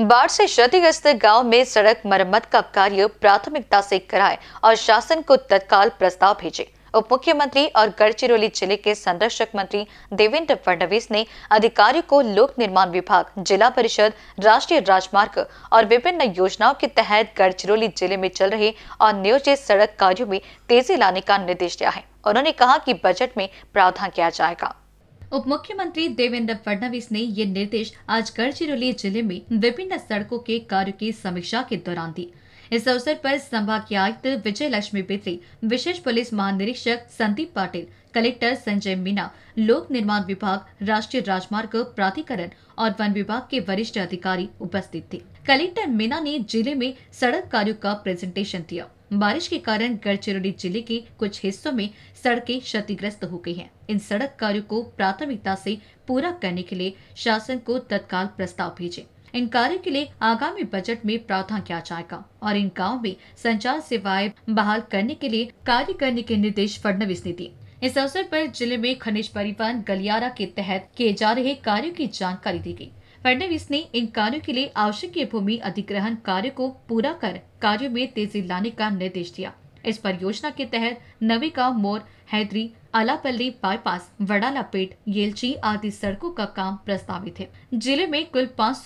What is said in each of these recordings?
बाढ़ से क्षतिग्रस्त गांव में सड़क मरम्मत का कार्य प्राथमिकता से कराए और शासन को तत्काल प्रस्ताव भेजे उप मुख्यमंत्री और गढ़चिरौली जिले के संरक्षक मंत्री देवेंद्र फडणवीस ने अधिकारियों को लोक निर्माण विभाग जिला परिषद राष्ट्रीय राजमार्ग और विभिन्न योजनाओं के तहत गढ़चिरौली जिले में चल रहे और नियोजित सड़क कार्यो में तेजी लाने का निर्देश दिया है उन्होंने कहा की बजट में प्रावधान किया जाएगा उप मुख्यमंत्री देवेंद्र फडणवीस ने ये निर्देश आज गढ़चिरौली जिले में विभिन्न सड़कों के कार्यो की समीक्षा के दौरान दी इस अवसर पर संभाग के आयुक्त विजय लक्ष्मी बेत्री विशेष पुलिस महानिरीक्षक संदीप पाटिल कलेक्टर संजय मीना लोक निर्माण विभाग राष्ट्रीय राजमार्ग प्राधिकरण और वन विभाग के वरिष्ठ अधिकारी उपस्थित थे कलेक्टर मीना ने जिले में सड़क कार्यो का प्रेजेंटेशन दिया बारिश के कारण गढ़चिरौली जिले के कुछ हिस्सों में सड़कें क्षतिग्रस्त हो गई हैं। इन सड़क कार्यों को प्राथमिकता से पूरा करने के लिए शासन को तत्काल प्रस्ताव भेजे इन कार्य के लिए आगामी बजट में प्रावधान किया जाएगा और इन गाँव में संचार सेवाएं बहाल करने के लिए कार्य करने के निर्देश फडनवीस ने दिए इस अवसर पर जिले में खनिज परिवहन गलियारा के तहत किए जा रहे कार्यों की जानकारी दी गई फडनवीस ने इन कार्यों के लिए आवश्यक भूमि अधिग्रहण कार्य को पूरा कर कार्यों में तेजी लाने का निर्देश दिया इस परियोजना के तहत नविका मोर हैदरी अलापल्ली बाईपास वड़ालापेट येलची आदि सड़कों का काम प्रस्तावित है जिले में कुल पाँच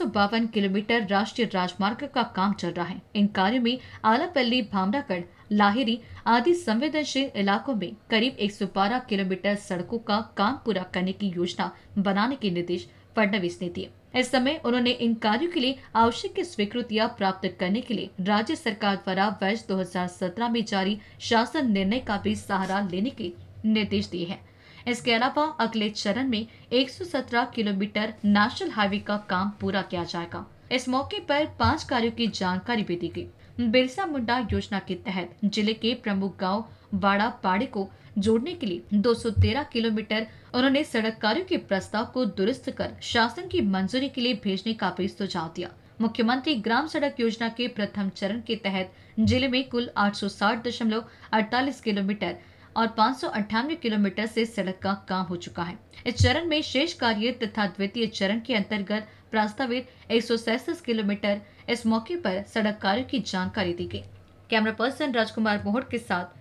किलोमीटर राष्ट्रीय राजमार्ग का काम चल रहा है इन कार्यो में आलापल्ली भामरागढ़ लाहिरी आदि संवेदनशील इलाकों में करीब 112 किलोमीटर सड़कों का काम पूरा करने की योजना बनाने के निर्देश फडनवीस ने दिए इस समय उन्होंने इन कार्यो के लिए आवश्यक स्वीकृतियां प्राप्त करने के लिए राज्य सरकार द्वारा वर्ष 2017 में जारी शासन निर्णय का भी सहारा लेने के निर्देश दिए हैं इसके अलावा अगले चरण में 117 किलोमीटर नेशनल हाईवे का काम पूरा किया जाएगा इस मौके पर पांच कार्यों की जानकारी भी दी गई बिरसा मुंडा योजना के तहत जिले के प्रमुख गांव बाड़ा पाड़ी को जोड़ने के लिए 213 किलोमीटर उन्होंने सड़क कार्यो के प्रस्ताव को दुरुस्त कर शासन की मंजूरी के लिए भेजने का भी सुझाव दिया मुख्यमंत्री ग्राम सड़क योजना के प्रथम चरण के तहत जिले में कुल आठ किलोमीटर और पाँच किलोमीटर से सड़क का काम हो चुका है इस चरण में शेष कार्य तथा द्वितीय चरण के अंतर्गत प्रस्तावित एक किलोमीटर इस मौके पर सड़क कार्यो की जानकारी दी गई कैमरा पर्सन राजकुमार मोहट के साथ